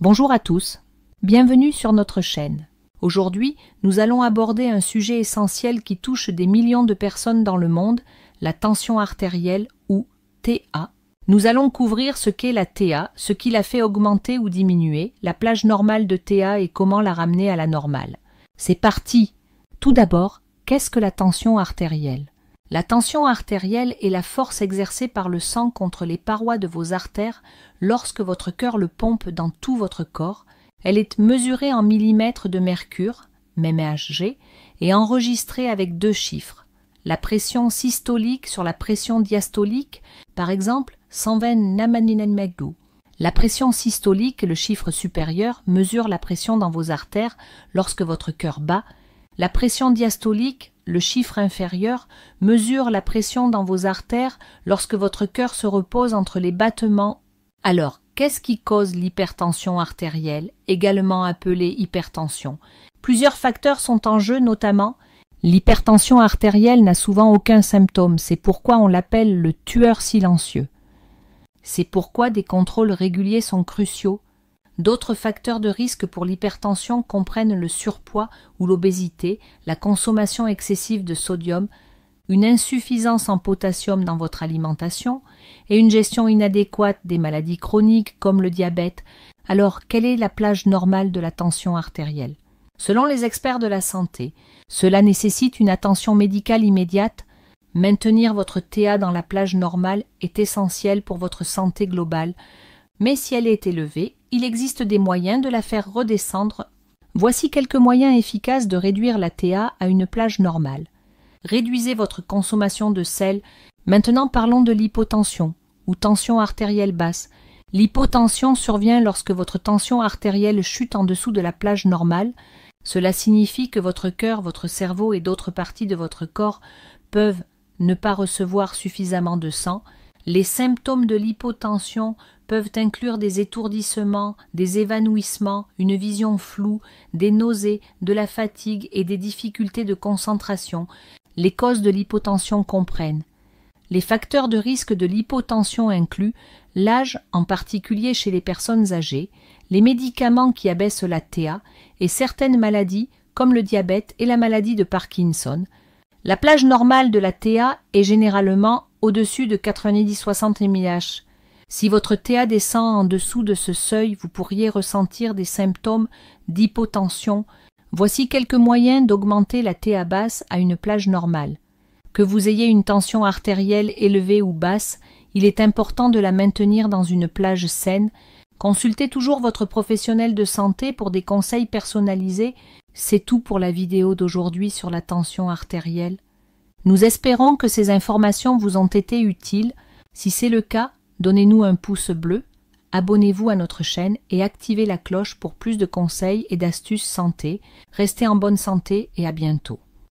Bonjour à tous. Bienvenue sur notre chaîne. Aujourd'hui, nous allons aborder un sujet essentiel qui touche des millions de personnes dans le monde, la tension artérielle ou TA. Nous allons couvrir ce qu'est la TA, ce qui la fait augmenter ou diminuer, la plage normale de TA et comment la ramener à la normale. C'est parti. Tout d'abord, qu'est-ce que la tension artérielle la tension artérielle est la force exercée par le sang contre les parois de vos artères lorsque votre cœur le pompe dans tout votre corps. Elle est mesurée en millimètres de mercure, mmHg, et enregistrée avec deux chiffres. La pression systolique sur la pression diastolique, par exemple 120 80 La pression systolique, le chiffre supérieur, mesure la pression dans vos artères lorsque votre cœur bat, la pression diastolique, le chiffre inférieur, mesure la pression dans vos artères lorsque votre cœur se repose entre les battements. Alors, qu'est-ce qui cause l'hypertension artérielle, également appelée hypertension Plusieurs facteurs sont en jeu, notamment l'hypertension artérielle n'a souvent aucun symptôme, c'est pourquoi on l'appelle le tueur silencieux. C'est pourquoi des contrôles réguliers sont cruciaux, D'autres facteurs de risque pour l'hypertension comprennent le surpoids ou l'obésité, la consommation excessive de sodium, une insuffisance en potassium dans votre alimentation et une gestion inadéquate des maladies chroniques comme le diabète. Alors, quelle est la plage normale de la tension artérielle Selon les experts de la santé, cela nécessite une attention médicale immédiate. Maintenir votre TA dans la plage normale est essentiel pour votre santé globale, mais si elle est élevée, il existe des moyens de la faire redescendre. Voici quelques moyens efficaces de réduire la TA à une plage normale. Réduisez votre consommation de sel. Maintenant parlons de l'hypotension ou tension artérielle basse. L'hypotension survient lorsque votre tension artérielle chute en dessous de la plage normale. Cela signifie que votre cœur, votre cerveau et d'autres parties de votre corps peuvent ne pas recevoir suffisamment de sang, les symptômes de l'hypotension peuvent inclure des étourdissements, des évanouissements, une vision floue, des nausées, de la fatigue et des difficultés de concentration. Les causes de l'hypotension comprennent les facteurs de risque de l'hypotension incluent l'âge, en particulier chez les personnes âgées, les médicaments qui abaissent la TA et certaines maladies comme le diabète et la maladie de Parkinson. La plage normale de la TA est généralement au-dessus de 90-60 mAh. Si votre TA descend en dessous de ce seuil, vous pourriez ressentir des symptômes d'hypotension. Voici quelques moyens d'augmenter la TA basse à une plage normale. Que vous ayez une tension artérielle élevée ou basse, il est important de la maintenir dans une plage saine. Consultez toujours votre professionnel de santé pour des conseils personnalisés. C'est tout pour la vidéo d'aujourd'hui sur la tension artérielle. Nous espérons que ces informations vous ont été utiles. Si c'est le cas, donnez-nous un pouce bleu, abonnez-vous à notre chaîne et activez la cloche pour plus de conseils et d'astuces santé. Restez en bonne santé et à bientôt.